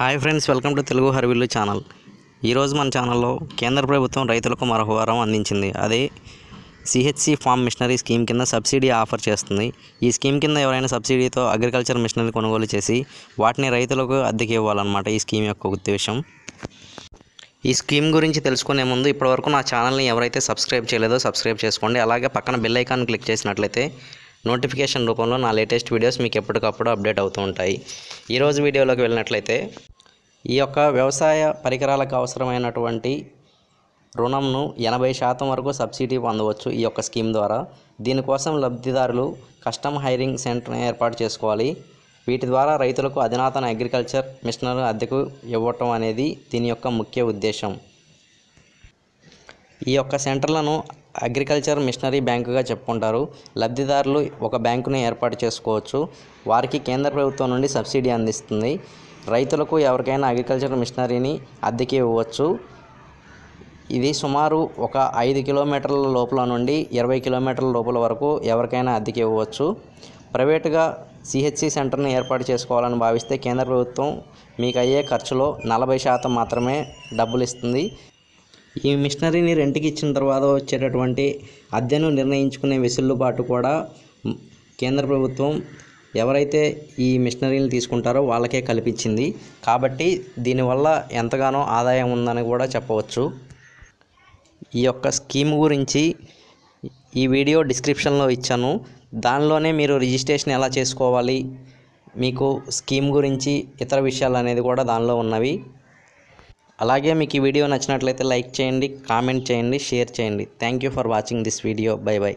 hi friends welcome to Telugu Harvillu channel ఈరోజు మన ఛానల్లో కేంద్ర ప్రభుత్వం రైతులకు మరొక వారం అందించింది అదే సిహెచ్సి ఫామ్ మిషనరీ స్కీమ్ కింద సబ్సిడీ ఆఫర్ చేస్తుంది ఈ స్కీమ్ కింద ఎవరైనా సబ్సిడీతో అగ్రికల్చర్ మిషనరీ కొనుగోలు చేసి వాటిని రైతులకు అద్దెకి ఇవ్వాలన్నమాట ఈ స్కీమ్ యొక్క ఉద్దేశం ఈ స్కీమ్ గురించి తెలుసుకునే ముందు ఇప్పటివరకు నా ఛానల్ని ఎవరైతే సబ్స్క్రైబ్ చేయలేదో సబ్స్క్రైబ్ చేసుకోండి అలాగే పక్కన బెల్ ఐకాన్ క్లిక్ చేసినట్లయితే నోటిఫికేషన్ రూపంలో నా లేటెస్ట్ వీడియోస్ మీకు ఎప్పటికప్పుడు అప్డేట్ అవుతూ ఉంటాయి ఈరోజు వీడియోలోకి వెళ్ళినట్లయితే ఈ యొక్క వ్యవసాయ పరికరాలకు అవసరమైనటువంటి రుణంను ఎనభై శాతం వరకు సబ్సిడీ పొందవచ్చు ఈ యొక్క స్కీమ్ ద్వారా దీనికోసం లబ్ధిదారులు కస్టమ్ హైరింగ్ సెంటర్ని ఏర్పాటు చేసుకోవాలి వీటి ద్వారా రైతులకు అధునాతన అగ్రికల్చర్ మిషనరీ అద్దెకు ఇవ్వటం అనేది దీని యొక్క ముఖ్య ఉద్దేశం ఈ యొక్క సెంటర్లను అగ్రికల్చర్ మిషనరీ బ్యాంకుగా చెప్పుకుంటారు లబ్ధిదారులు ఒక బ్యాంకును ఏర్పాటు చేసుకోవచ్చు వారికి కేంద్ర ప్రభుత్వం నుండి సబ్సిడీ అందిస్తుంది రైతులకు ఎవరికైనా అగ్రికల్చర్ మిషనరీని అద్దెకి ఇవ్వచ్చు ఇది సుమారు ఒక ఐదు కిలోమీటర్ల లోపల నుండి ఇరవై కిలోమీటర్ల లోపల వరకు ఎవరికైనా అద్దెకి ఇవ్వచ్చు ప్రైవేటుగా సిహెచ్సి సెంటర్ని ఏర్పాటు చేసుకోవాలని భావిస్తే కేంద్ర ప్రభుత్వం మీకు అయ్యే ఖర్చులో నలభై శాతం మాత్రమే డబ్బులు ఇస్తుంది ఈ మిషనరీని రెంట్కి ఇచ్చిన తర్వాత వచ్చేటటువంటి అద్దెను నిర్ణయించుకునే వెసులుబాటు కూడా కేంద్ర ప్రభుత్వం ఎవరైతే ఈ మిషనరీని తీసుకుంటారో వాళ్ళకే కల్పించింది కాబట్టి దీనివల్ల ఎంతగానో ఆదాయం ఉందని కూడా చెప్పవచ్చు ఈ యొక్క స్కీమ్ గురించి ఈ వీడియో డిస్క్రిప్షన్లో ఇచ్చాను దానిలోనే మీరు రిజిస్ట్రేషన్ ఎలా చేసుకోవాలి మీకు స్కీమ్ గురించి ఇతర విషయాలు అనేది కూడా దానిలో ఉన్నవి అలాగే మీకు ఈ వీడియో నచ్చినట్లయితే లైక్ చేయండి కామెంట్ చేయండి షేర్ చేయండి thank you for watching this video bye by